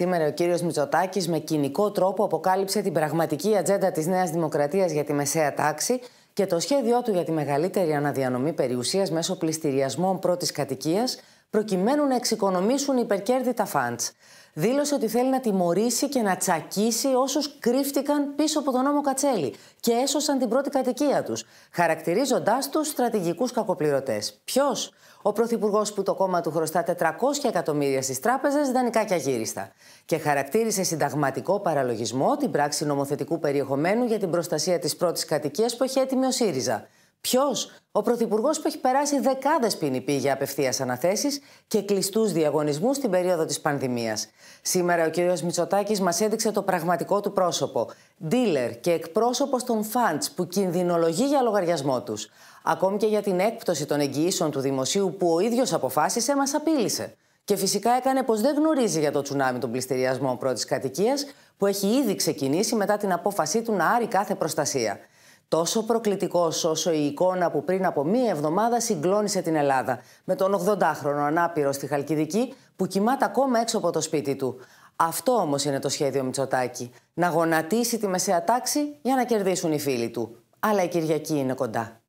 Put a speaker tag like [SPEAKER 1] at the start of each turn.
[SPEAKER 1] Σήμερα ο κύριος Μητσοτάκης με κοινικό τρόπο αποκάλυψε την πραγματική ατζέντα της Νέας Δημοκρατίας για τη μεσαία τάξη και το σχέδιό του για τη μεγαλύτερη αναδιανομή περιουσίας μέσω πληστηριασμών πρώτης κατοικίας προκειμένου να εξοικονομήσουν υπερκέρδη τα φαντς. Δήλωσε ότι θέλει να τιμωρήσει και να τσακίσει όσους κρύφτηκαν πίσω από τον νόμο Κατσέλη και έσωσαν την πρώτη κατοικία τους, χαρακτηρίζοντάς τους στρατηγικούς κακοπληρωτές. Ποιος? Ο Πρωθυπουργός που το κόμμα του χρωστά 400 εκατομμύρια στις τράπεζες δανεικά και αγύριστα. Και χαρακτήρισε συνταγματικό παραλογισμό την πράξη νομοθετικού περιεχομένου για την προστασία της πρώτης κατοικίας που έχει έτοιμη ο ΣΥΡΙΖΑ. Ποιος, ο Πρωθυπουργός που έχει περάσει δεκάδες ποινικοί για απευθείας αναθέσεις και κλειστούς διαγωνισμούς στην περίοδο της πανδημίας. Σήμερα ο κ. Μητσοτάκης μας έδειξε το πραγματικό του πρόσωπο. δίλερ και εκπρόσωπος των φαντ που κινδυνολογεί για λογαριασμό τους. Ακόμη και για την έκπτωση των εγγυήσεων του δημοσίου που ο ίδιος αποφάσισε, μας απείλησε. Και φυσικά έκανε πως δεν γνωρίζει για το τσουνάμι των πληστηριασμών πρώτης κατοικίας που έχει ήδη ξεκινήσει μετά την απόφασή του να άρει κάθε προστασία. Τόσο προκλητικός όσο η εικόνα που πριν από μία εβδομάδα συγκλώνησε την Ελλάδα, με τον 80χρονο ανάπηρο στη Χαλκιδική που κοιμάται ακόμα έξω από το σπίτι του. Αυτό όμως είναι το σχέδιο Μητσοτάκη. Να γονατίσει τη μεσαία τάξη για να κερδίσουν οι φίλοι του. Αλλά η Κυριακή είναι κοντά.